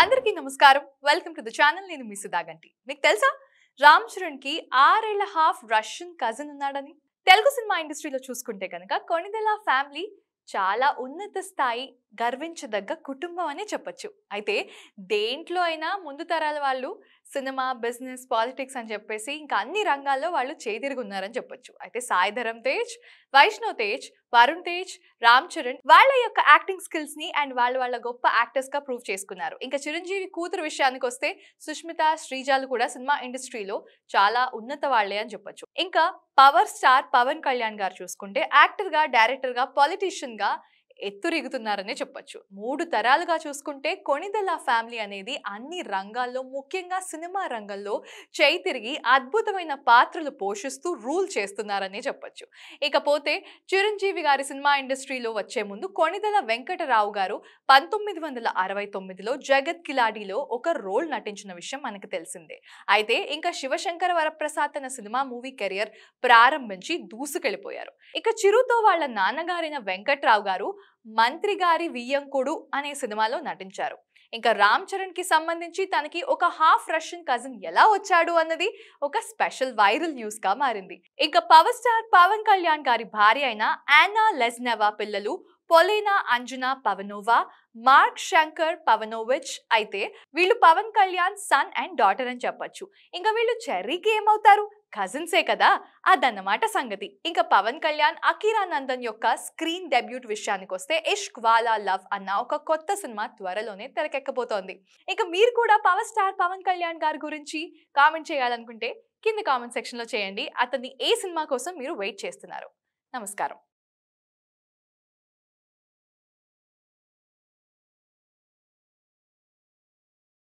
అందరికీ నమస్కారం welcome to the channel నేను మీ సుధాగంటి మీకు తెలుసా రామ్ చరణ్ కి ఆరేళ్ల హాఫ్ రష్యన్ కజిన్ ఉన్నాడని తెలుగు సినిమా ఇండస్ట్రీలో చూసుకుంటే కనుక కొణిదెల ఫ్యామిలీ చాలా ఉన్నత స్థాయి గర్వించదగ్గ కుటుంబం అనే చెప్పచ్చు అయితే దేంట్లో అయినా ముందు తరాల వాళ్ళు సినిమా బిజినెస్ పాలిటిక్స్ అని చెప్పేసి ఇంకా అన్ని రంగాల్లో వాళ్ళు చేతిరుగున్నారని చెప్పొచ్చు అయితే సాయిధరం తేజ్ వైష్ణవ్ తేజ్ వరుణ్ తేజ్ రామ్ చరణ్ వాళ్ళ యొక్క యాక్టింగ్ స్కిల్స్ ని అండ్ వాళ్ళ వాళ్ళ గొప్ప యాక్టర్స్ గా ప్రూవ్ చేసుకున్నారు ఇంకా చిరంజీవి కూతురు విషయానికి వస్తే సుష్మిత శ్రీజాలు కూడా సినిమా ఇండస్ట్రీలో చాలా ఉన్నత వాళ్లే అని చెప్పొచ్చు ఇంకా పవర్ స్టార్ పవన్ కళ్యాణ్ గారు చూసుకుంటే యాక్టర్ గా డైరెక్టర్ గా పాలిటీషియన్ గా ఎత్తురిగుతున్నారనే చెప్పొచ్చు మూడు తరాలుగా చూసుకుంటే కొణిదెల ఫ్యామిలీ అనేది అన్ని రంగాల్లో ముఖ్యంగా సినిమా రంగంలో చైతిరిగి అద్భుతమైన పాత్రలు పోషిస్తూ రూల్ చేస్తున్నారనే చెప్పొచ్చు ఇకపోతే చిరంజీవి గారి సినిమా ఇండస్ట్రీలో వచ్చే ముందు కొణిదెల వెంకటరావు గారు పంతొమ్మిది వందల అరవై తొమ్మిదిలో జగత్ కిలాడీలో ఒక రోల్ నటించిన విషయం మనకు తెలిసిందే అయితే ఇంకా శివశంకర వరప్రసాద్ తన సినిమా మూవీ కెరియర్ ప్రారంభించి దూసుకెళ్ళిపోయారు ఇక చిరుతో వాళ్ళ నాన్నగారైన వెంకట్రావు గారు మంత్రి గారి వియ్యంకుడు అనే సినిమాలో నటించారు ఇంకా రామ్ చరణ్కి సంబంధించి తనకి ఒక హాఫ్ రష్యన్ కజిన్ ఎలా వచ్చాడు అన్నది ఒక స్పెషల్ వైరల్ న్యూస్గా మారింది ఇంకా పవర్ స్టార్ పవన్ కళ్యాణ్ గారి భార్య అయిన యానా లెజ్నెవా పిల్లలు Polena Anjana Pavanova Mark Shankar Pavanovich అయితే వీళ్ళు Pawan Kalyan son and daughter అని చెప్పొచ్చు ఇంకా వీళ్ళు చెర్రీకి ఏమవుతారు కజిన్సే కదా అదన్నమాట సంగతి ఇంకా పవన్ కళ్యాణ్ అకీరా నందన్ యొక్క స్క్రీన్ డెబ్యూట్ విషయానికి వస్తే ఇష్క్ వాలా లవ్ అన్న ఒక కొత్త సినిమా త్వరలోనే తెరకెక్కబోతోంది ఇక మీరు కూడా పవర్ స్టార్ పవన్ కళ్యాణ్ గారి గురించి కామెంట్ చేయాలనుకుంటే కింద కామెంట్ సెక్షన్లో చేయండి అతన్ని ఏ సినిమా కోసం మీరు వెయిట్ చేస్తున్నారు నమస్కారం